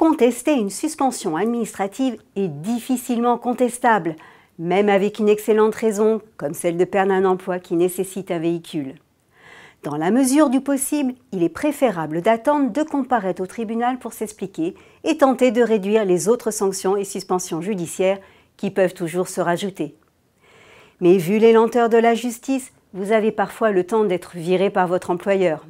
Contester une suspension administrative est difficilement contestable, même avec une excellente raison, comme celle de perdre un emploi qui nécessite un véhicule. Dans la mesure du possible, il est préférable d'attendre de comparaître au tribunal pour s'expliquer et tenter de réduire les autres sanctions et suspensions judiciaires qui peuvent toujours se rajouter. Mais vu les lenteurs de la justice, vous avez parfois le temps d'être viré par votre employeur.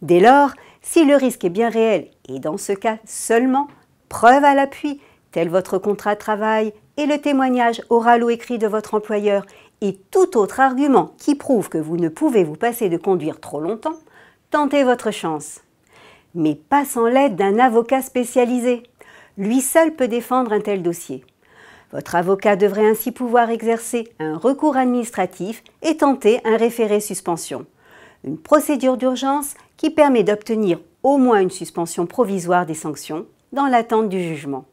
Dès lors, si le risque est bien réel, et dans ce cas seulement, preuve à l'appui, tel votre contrat de travail et le témoignage oral ou écrit de votre employeur, et tout autre argument qui prouve que vous ne pouvez vous passer de conduire trop longtemps, tentez votre chance. Mais pas sans l'aide d'un avocat spécialisé. Lui seul peut défendre un tel dossier. Votre avocat devrait ainsi pouvoir exercer un recours administratif et tenter un référé suspension une procédure d'urgence qui permet d'obtenir au moins une suspension provisoire des sanctions dans l'attente du jugement.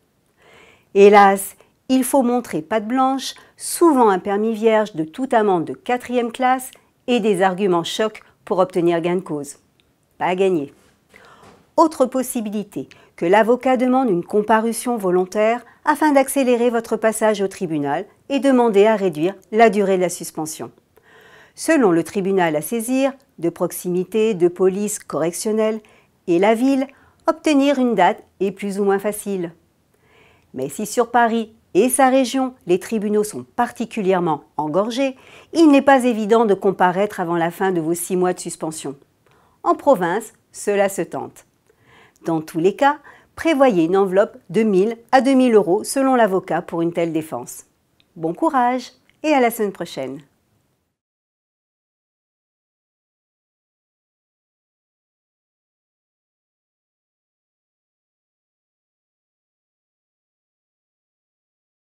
Hélas, il faut montrer patte blanche, souvent un permis vierge de toute amende de quatrième classe et des arguments chocs pour obtenir gain de cause. Pas à gagner. Autre possibilité, que l'avocat demande une comparution volontaire afin d'accélérer votre passage au tribunal et demander à réduire la durée de la suspension selon le tribunal à saisir, de proximité, de police correctionnelle et la ville, obtenir une date est plus ou moins facile. Mais si sur Paris et sa région, les tribunaux sont particulièrement engorgés, il n'est pas évident de comparaître avant la fin de vos six mois de suspension. En province, cela se tente. Dans tous les cas, prévoyez une enveloppe de 1000 à 2000 euros selon l'avocat pour une telle défense. Bon courage et à la semaine prochaine.